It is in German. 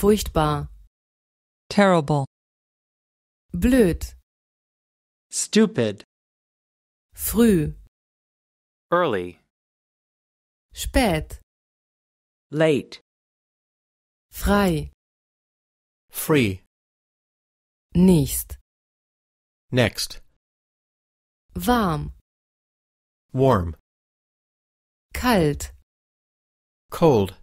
Furchtbar. Terrible. Blöd. Stupid. Früh. Early. Spät. Late. Frei. Free. Nächst. Next. Warm. Warm. Kalt. Cold.